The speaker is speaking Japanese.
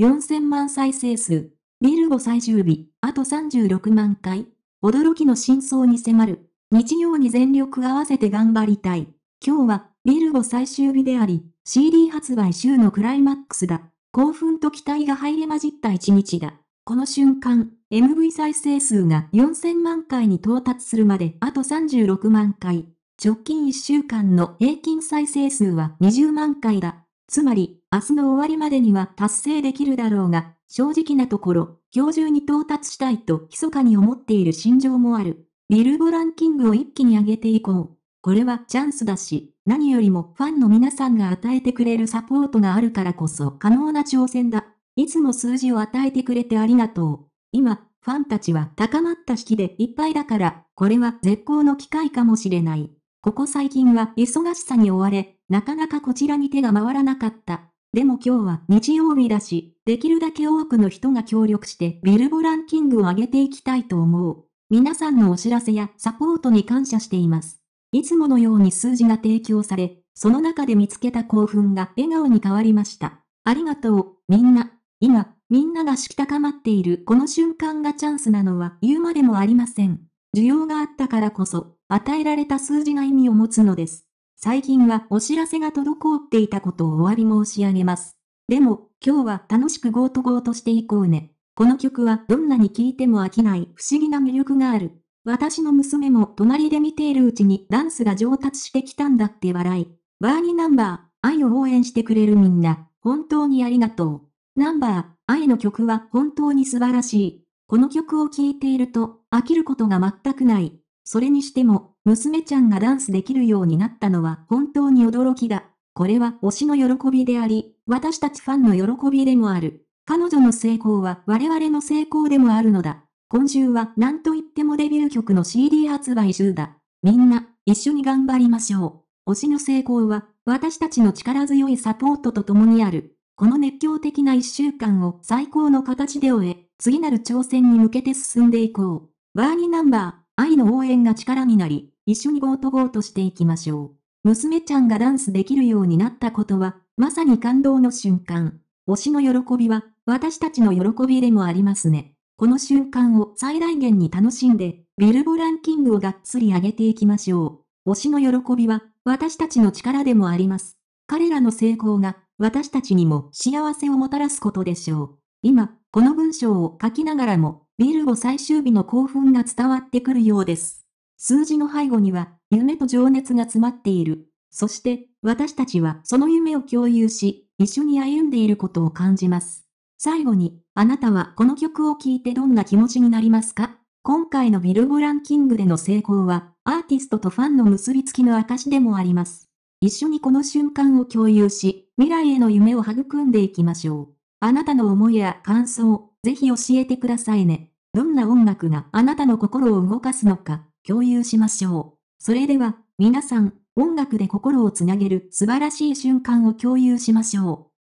4000万再生数。ビルゴ最終日、あと36万回。驚きの真相に迫る。日曜に全力合わせて頑張りたい。今日は、ビルゴ最終日であり、CD 発売週のクライマックスだ。興奮と期待が入り混じった一日だ。この瞬間、MV 再生数が4000万回に到達するまであと36万回。直近1週間の平均再生数は20万回だ。つまり、明日の終わりまでには達成できるだろうが、正直なところ、今日中に到達したいと密かに思っている心情もある。ビルボランキングを一気に上げていこう。これはチャンスだし、何よりもファンの皆さんが与えてくれるサポートがあるからこそ可能な挑戦だ。いつも数字を与えてくれてありがとう。今、ファンたちは高まった式でいっぱいだから、これは絶好の機会かもしれない。ここ最近は忙しさに追われ、なかなかこちらに手が回らなかった。でも今日は日曜日だし、できるだけ多くの人が協力してビルボランキングを上げていきたいと思う。皆さんのお知らせやサポートに感謝しています。いつものように数字が提供され、その中で見つけた興奮が笑顔に変わりました。ありがとう、みんな。今、みんなが敷き高まっているこの瞬間がチャンスなのは言うまでもありません。需要があったからこそ、与えられた数字が意味を持つのです。最近はお知らせが滞っていたことをお詫び申し上げます。でも、今日は楽しくゴートゴートしていこうね。この曲はどんなに聴いても飽きない不思議な魅力がある。私の娘も隣で見ているうちにダンスが上達してきたんだって笑い。バーニナンバー、愛を応援してくれるみんな、本当にありがとう。ナンバー、愛の曲は本当に素晴らしい。この曲を聴いていると飽きることが全くない。それにしても、娘ちゃんがダンスできるようになったのは本当に驚きだ。これは推しの喜びであり、私たちファンの喜びでもある。彼女の成功は我々の成功でもあるのだ。今週は何と言ってもデビュー曲の CD 発売中だ。みんな、一緒に頑張りましょう。推しの成功は、私たちの力強いサポートと共にある。この熱狂的な一週間を最高の形で終え、次なる挑戦に向けて進んでいこう。バーニナンバー。愛の応援が力になり、一緒にゴートゴートしていきましょう。娘ちゃんがダンスできるようになったことは、まさに感動の瞬間。推しの喜びは、私たちの喜びでもありますね。この瞬間を最大限に楽しんで、ビルボランキングをがっつり上げていきましょう。推しの喜びは、私たちの力でもあります。彼らの成功が、私たちにも幸せをもたらすことでしょう。今、この文章を書きながらも、ビルを最終日の興奮が伝わってくるようです。数字の背後には、夢と情熱が詰まっている。そして、私たちはその夢を共有し、一緒に歩んでいることを感じます。最後に、あなたはこの曲を聴いてどんな気持ちになりますか今回のビルボランキングでの成功は、アーティストとファンの結びつきの証でもあります。一緒にこの瞬間を共有し、未来への夢を育んでいきましょう。あなたの思いや感想、ぜひ教えてくださいね。どんな音楽があなたの心を動かすのか、共有しましょう。それでは、皆さん、音楽で心をつなげる素晴らしい瞬間を共有しましょう。